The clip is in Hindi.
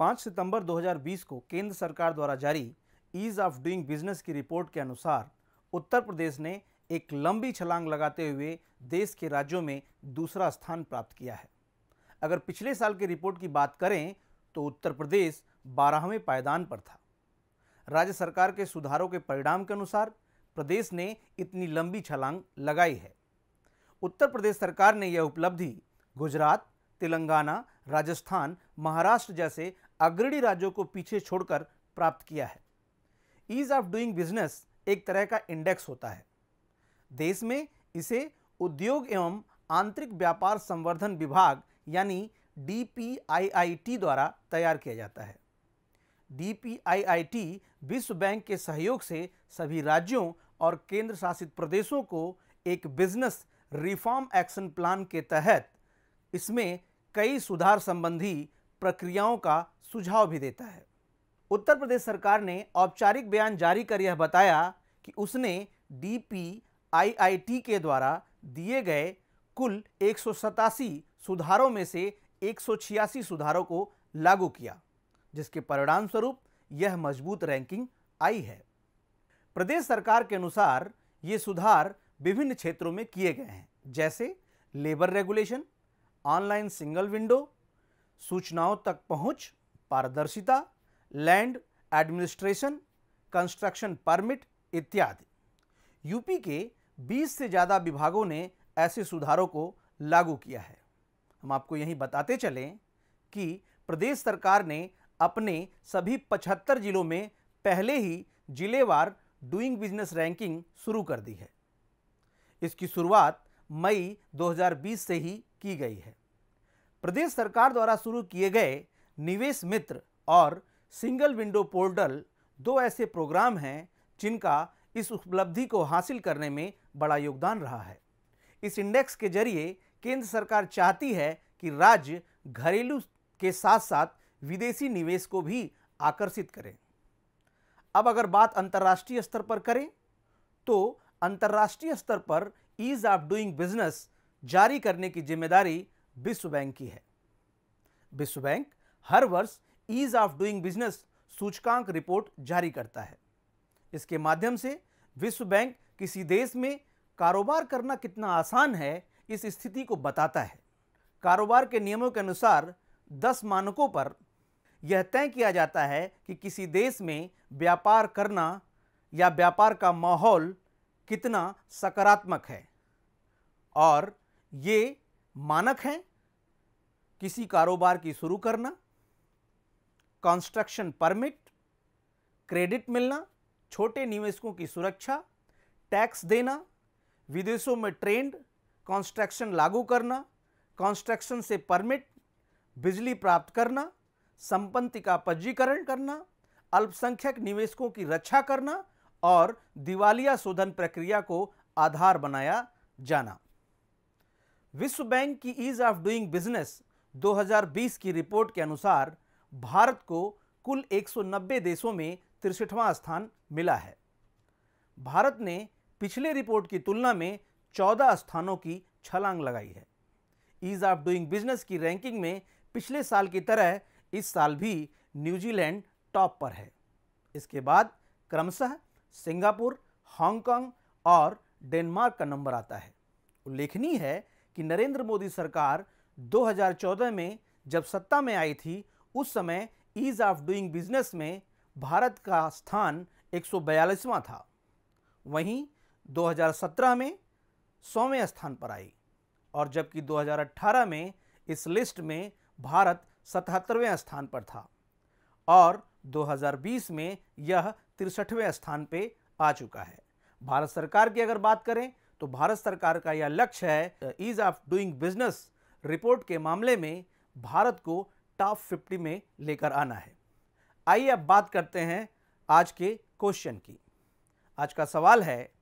5 सितंबर 2020 को केंद्र सरकार द्वारा जारी ईज़ ऑफ डूइंग बिजनेस की रिपोर्ट के अनुसार उत्तर प्रदेश ने एक लंबी छलांग लगाते हुए देश के राज्यों में दूसरा स्थान प्राप्त किया है अगर पिछले साल की रिपोर्ट की बात करें तो उत्तर प्रदेश बारहवें पायदान पर था राज्य सरकार के सुधारों के परिणाम के अनुसार प्रदेश ने इतनी लंबी छलांग लगाई है उत्तर प्रदेश सरकार ने यह उपलब्धि गुजरात तेलंगाना राजस्थान महाराष्ट्र जैसे अग्रणी राज्यों को पीछे छोड़कर प्राप्त किया है ईज ऑफ डूइंग बिजनेस एक तरह का इंडेक्स होता है देश में इसे उद्योग एवं आंतरिक व्यापार संवर्धन विभाग यानी डी द्वारा तैयार किया जाता है डी विश्व बैंक के सहयोग से सभी राज्यों और केंद्र शासित प्रदेशों को एक बिजनेस रिफॉर्म एक्शन प्लान के तहत इसमें कई सुधार संबंधी प्रक्रियाओं का सुझाव भी देता है उत्तर प्रदेश सरकार ने औपचारिक बयान जारी कर यह बताया कि उसने D P I I T के द्वारा दिए गए कुल एक सुधारों में से एक सुधारों को लागू किया जिसके परिणाम स्वरूप यह मजबूत रैंकिंग आई है प्रदेश सरकार के अनुसार ये सुधार विभिन्न क्षेत्रों में किए गए हैं जैसे labour regulation online single window सूचनाओं तक पहुंच, पारदर्शिता लैंड एडमिनिस्ट्रेशन कंस्ट्रक्शन परमिट इत्यादि यूपी के 20 से ज़्यादा विभागों ने ऐसे सुधारों को लागू किया है हम आपको यही बताते चलें कि प्रदेश सरकार ने अपने सभी 75 जिलों में पहले ही जिलेवार डूइंग बिजनेस रैंकिंग शुरू कर दी है इसकी शुरुआत मई 2020 से ही की गई है प्रदेश सरकार द्वारा शुरू किए गए निवेश मित्र और सिंगल विंडो पोर्टल दो ऐसे प्रोग्राम हैं जिनका इस उपलब्धि को हासिल करने में बड़ा योगदान रहा है इस इंडेक्स के जरिए केंद्र सरकार चाहती है कि राज्य घरेलू के साथ साथ विदेशी निवेश को भी आकर्षित करें अब अगर बात अंतर्राष्ट्रीय स्तर पर करें तो अंतर्राष्ट्रीय स्तर पर ईज ऑफ डूइंग बिजनेस जारी करने की जिम्मेदारी विश्व बैंक की है विश्व बैंक हर वर्ष ईज ऑफ डूइंग बिजनेस सूचकांक रिपोर्ट जारी करता है इसके माध्यम से विश्व बैंक किसी देश में कारोबार करना कितना आसान है इस स्थिति को बताता है कारोबार के नियमों के अनुसार 10 मानकों पर यह तय किया जाता है कि किसी देश में व्यापार करना या व्यापार का माहौल कितना सकारात्मक है और ये मानक हैं किसी कारोबार की शुरू करना कंस्ट्रक्शन परमिट क्रेडिट मिलना छोटे निवेशकों की सुरक्षा टैक्स देना विदेशों में ट्रेंड कंस्ट्रक्शन लागू करना कंस्ट्रक्शन से परमिट बिजली प्राप्त करना संपत्ति का पंजीकरण करना अल्पसंख्यक निवेशकों की रक्षा करना और दिवालिया शोधन प्रक्रिया को आधार बनाया जाना विश्व बैंक की ईज़ ऑफ डूइंग बिजनेस 2020 की रिपोर्ट के अनुसार भारत को कुल 190 देशों में तिरसठवां स्थान मिला है भारत ने पिछले रिपोर्ट की तुलना में 14 स्थानों की छलांग लगाई है ईज़ ऑफ डूइंग बिजनेस की रैंकिंग में पिछले साल की तरह इस साल भी न्यूजीलैंड टॉप पर है इसके बाद क्रमशः सिंगापुर हांगकांग और डेनमार्क का नंबर आता है उल्लेखनीय है कि नरेंद्र मोदी सरकार 2014 में जब सत्ता में आई थी उस समय ईज़ ऑफ डूइंग बिजनेस में भारत का स्थान एक था वहीं 2017 में सौवें स्थान पर आई और जबकि 2018 में इस लिस्ट में भारत सतहत्तरवें स्थान पर था और 2020 में यह तिरसठवें स्थान पे आ चुका है भारत सरकार की अगर बात करें तो भारत सरकार का यह लक्ष्य है ease of doing business report के मामले में भारत को टॉप फिफ्टी में लेकर आना है आइए अब बात करते हैं आज के क्वेश्चन की आज का सवाल है